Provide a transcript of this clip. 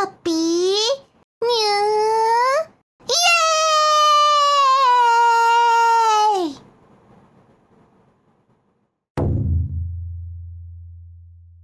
puppy.